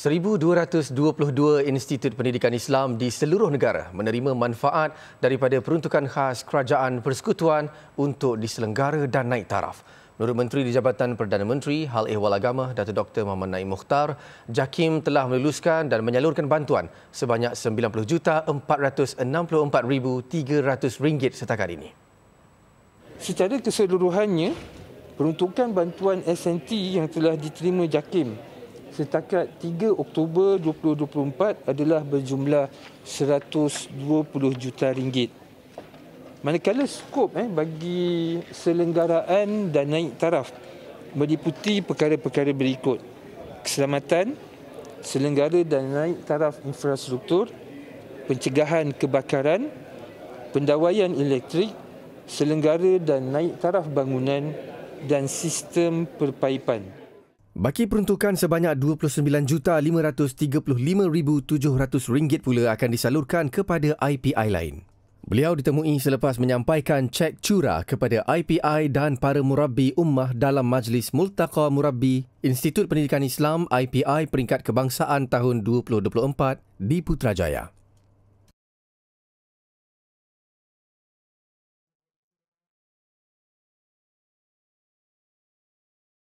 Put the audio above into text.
1,222 institut pendidikan Islam di seluruh negara menerima manfaat daripada peruntukan khas Kerajaan Persekutuan untuk diselenggara dan naik taraf. Menurut Menteri di Jabatan Perdana Menteri, Hal Ehwal Agama, Datuk Dr. Muhammad Naim Mukhtar, JAKIM telah meluluskan dan menyalurkan bantuan sebanyak RM90,464,300 setakat ini. Secara keseluruhannya, peruntukan bantuan SNT yang telah diterima JAKIM setakat 3 Oktober 2024 adalah berjumlah 120 juta ringgit. Manakala skop eh, bagi selenggaraan dan naik taraf meliputi perkara-perkara berikut. Keselamatan, selenggara dan naik taraf infrastruktur, pencegahan kebakaran, pendawaian elektrik, selenggara dan naik taraf bangunan dan sistem perpaipan. Baki peruntukan sebanyak RM29,535,700 pula akan disalurkan kepada IPI lain. Beliau ditemui selepas menyampaikan cek cura kepada IPI dan para murabi ummah dalam Majlis Multaqa Murabi Institut Pendidikan Islam IPI Peringkat Kebangsaan tahun 2024 di Putrajaya.